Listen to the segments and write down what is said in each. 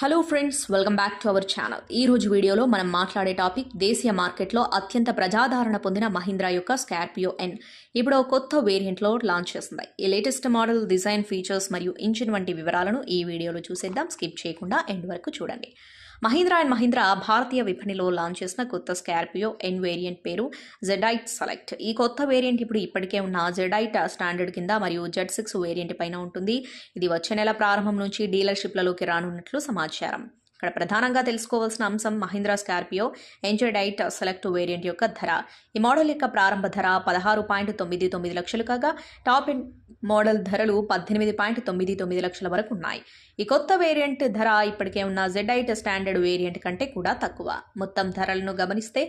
hello friends welcome back to our channel ఈ రోజు వీడియోలో మనం మాట్లాడే టాపిక్ దేశీయ మార్కెట్లో అత్యంత ప్రజాదరణ పొందిన మహీంద్రా యొక్క స్కార్పియో ఎన్ ఇప్పుడు కొత్త వేరియంట్లో లాంచ్ చేస్తున్నాయి ఈ లేటెస్ట్ మోడల్ డిజైన్ ఫీచర్స్ మరియు ఇంజిన్ వంటి వివరాలను ఈ వీడియోలో చూసేద్దాం స్కిప్ చేయకుండా ఎండ్ వరకు చూడండి మహీంద్రా అండ్ మహీంద్రా భారతీయ విపణిలో లాంచ్ చేసిన కొత్త స్కార్పియో ఎన్ వేరియంట్ పేరు జెడైట్ సెలెక్ట్ ఈ కొత్త వేరియంట్ ఇప్పుడు ఇప్పటికే ఉన్న జెడైట్ స్టాండర్డ్ కింద మరియు జెడ్ సిక్స్ వేరియంట్ పైన ఉంటుంది ఇది వచ్చే నెల ప్రారంభం నుంచి డీలర్షిప్లలోకి రానున్నట్లు సమాచారం ఇక్కడ ప్రధానంగా తెలుసుకోవాల్సిన అంశం మహీంద్రా స్కార్పియో ఎంజెడైట్ సెలెక్ట్ వేరియంట్ యొక్క ధర ఈ మోడల్ యొక్క ప్రారంభ ధర పదహారు పాయింట్ తొమ్మిది తొమ్మిది లక్షలు కాగా టాప్ ఎండ్ మోడల్ ధరలు పద్దెనిమిది పాయింట్ తొమ్మిది తొమ్మిది లక్షల వరకు ఉన్నాయి ఈ కొత్త వేరియంట్ ధర ఇప్పటికే ఉన్న జెడైట్ స్టాండర్డ్ వేరియంట్ కంటే కూడా తక్కువ మొత్తం ధరలను గమనిస్తే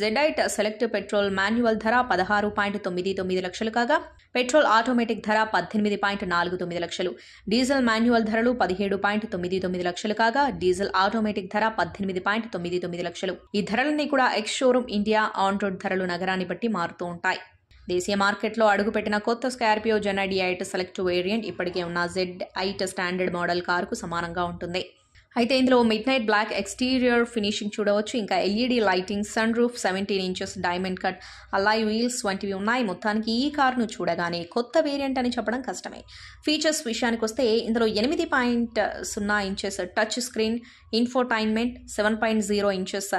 జెడైట్ సెలెక్ట్ పెట్రోల్ మాన్యువల్ ధర పదహారు పాయింట్ తొమ్మిది తొమ్మిది లక్షలు కాగా పెట్రోల్ ఆటోమేటిక్ ధర పద్దెనిమిది పాయింట్ నాలుగు తొమ్మిది లక్షలు డీజిల్ మాన్యువల్ ధరలు పదిహేడు పాయింట్ తొమ్మిది తొమ్మిది లక్షలు కాగా డీజిల్ ఆటోమేటిక్ ధర పద్దెనిమిది పాయింట్ తొమ్మిది తొమ్మిది లక్షలు ఈ ధరలన్నీ కూడా ex showroom India on road ధరలు నగరాన్ని బట్టి మారుతూ ఉంటాయి దేశీయ మార్కెట్లో అడుగుపెట్టిన కొత్త స్కార్పియో జెనడియైట్ సెలెక్ట్ వేరియంట్ ఇప్పటికే ఉన్న జెడ్ ఐట్ స్టాండర్డ్ మోడల్ కారుకు సమానంగా ఉంటుంది అయితే ఇందులో midnight black exterior finishing చూడవచ్చు ఇంకా LED lighting sunroof seventeen inches diamond cut alloy wheels వంటివి ఉన్నాయి మొత్తానికి ఈ కార్ను చూడగానే కొత్త వేరియంట్ అని చెప్పడం కష్టమే ఫీచర్స్ విషయానికి వస్తే ఇందులో ఎనిమిది పాయింట్ సున్నా inches touch screen infotainment seven point zero inches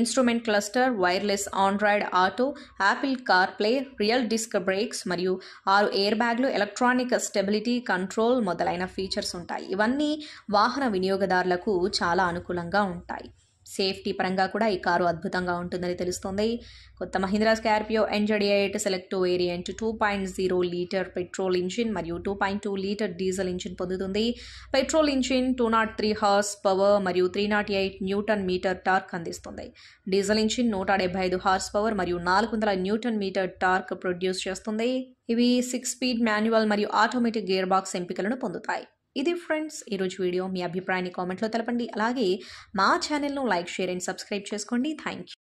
instrument cluster wireless Android auto Apple car play real disc brakes మరియు ఆరు ఎయిర్ బ్యాగ్లు ఎలక్ట్రానిక్ స్టెబిలిటీ కంట్రోల్ మొదలైన ఫీచర్స్ ఉంటాయి ఇవన్నీ వాహన వినియోగదారులకు వాళ్లకు చాలా అనుకూలంగా ఉంటాయి సేఫ్టీ పరంగా కూడా ఈ కారు అద్భుతంగా ఉంటుందని తెలుస్తుంది కొత్త మహీంద్రా స్కార్పియో ఎంజడి ఎయిట్ సెలెక్టో variant two point zero litre petrol engine మరియు two point two litre diesel engine పొందుతుంది petrol engine two not three horsepower మరియు three not eight newton meter torque అందిస్తుంది డీజిల్ ఇంజిన్ నూట డెబ్బై ఐదు హార్స్ పవర్ మరియు నాలుగు వందల న్యూటన్ మీటర్ టార్క్ ప్రొడ్యూస్ చేస్తుంది ఇవి సిక్స్ స్పీడ్ మాన్యువల్ మరియు ఆటోమేటిక్ గేర్ బాక్స్ ఎంపికలను పొందుతాయి ఇది ఫ్రెండ్స్ ఈరోజు వీడియో మీ అభిప్రాయాన్ని కామెంట్లో తెలపండి అలాగే మా ఛానల్ను లైక్ షేర్ అండ్ సబ్స్క్రైబ్ చేసుకోండి థ్యాంక్ యూ